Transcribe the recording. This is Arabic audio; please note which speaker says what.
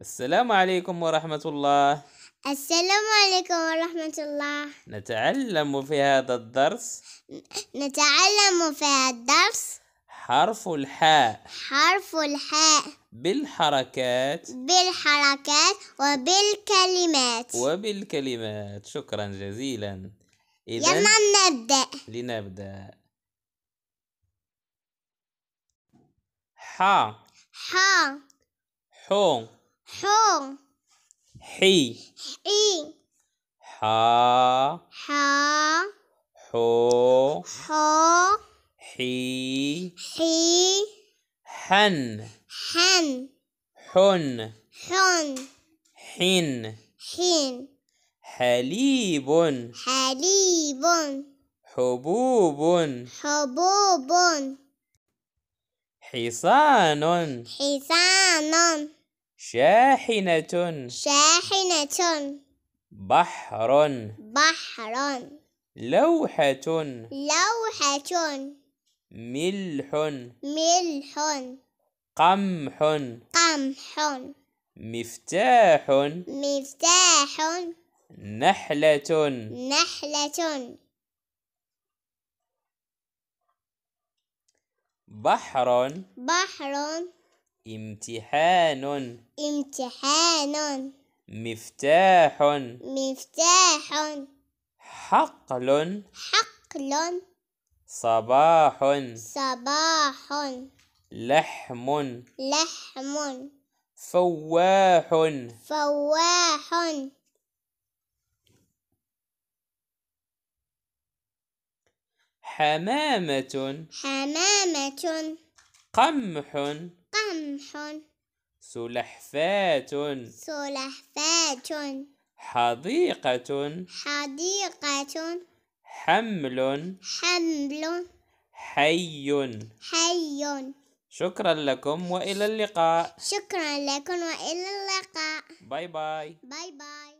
Speaker 1: السلام عليكم ورحمة الله
Speaker 2: السلام عليكم ورحمة الله
Speaker 1: نتعلم في هذا الدرس
Speaker 2: نتعلم في هذا الدرس
Speaker 1: حرف الحاء
Speaker 2: حرف الحاء
Speaker 1: بالحركات
Speaker 2: بالحركات وبالكلمات
Speaker 1: وبالكلمات شكرا جزيلا إذا يلا نبدأ لنبدأ حا
Speaker 2: حا حو حو حي حي حا حا حو حو
Speaker 1: حي
Speaker 2: حي حن حن
Speaker 1: حن حن حين حين حليب
Speaker 2: حليب
Speaker 1: حبوب
Speaker 2: حبوب
Speaker 1: حصان
Speaker 2: حصان
Speaker 1: شاحنة
Speaker 2: شاحنة
Speaker 1: بحر
Speaker 2: بحر
Speaker 1: لوحة
Speaker 2: لوحة
Speaker 1: ملح
Speaker 2: ملح
Speaker 1: قمح
Speaker 2: قمح
Speaker 1: مفتاح
Speaker 2: مفتاح
Speaker 1: نحلة
Speaker 2: نحلة
Speaker 1: بحر
Speaker 2: بحر
Speaker 1: امتحان
Speaker 2: امتحان
Speaker 1: مفتاح
Speaker 2: مفتاح
Speaker 1: حقل
Speaker 2: حقل
Speaker 1: صباح
Speaker 2: صباح
Speaker 1: لحم
Speaker 2: لحم
Speaker 1: فواح
Speaker 2: فواح
Speaker 1: حمامة
Speaker 2: حمامة
Speaker 1: قمح قمح سلحفاة
Speaker 2: سلحفاة
Speaker 1: حديقة
Speaker 2: حديقة
Speaker 1: حمل
Speaker 2: حمل
Speaker 1: حي
Speaker 2: حي
Speaker 1: شكرا لكم وإلى اللقاء
Speaker 2: شكرا لكم وإلى اللقاء
Speaker 1: باي باي
Speaker 2: باي باي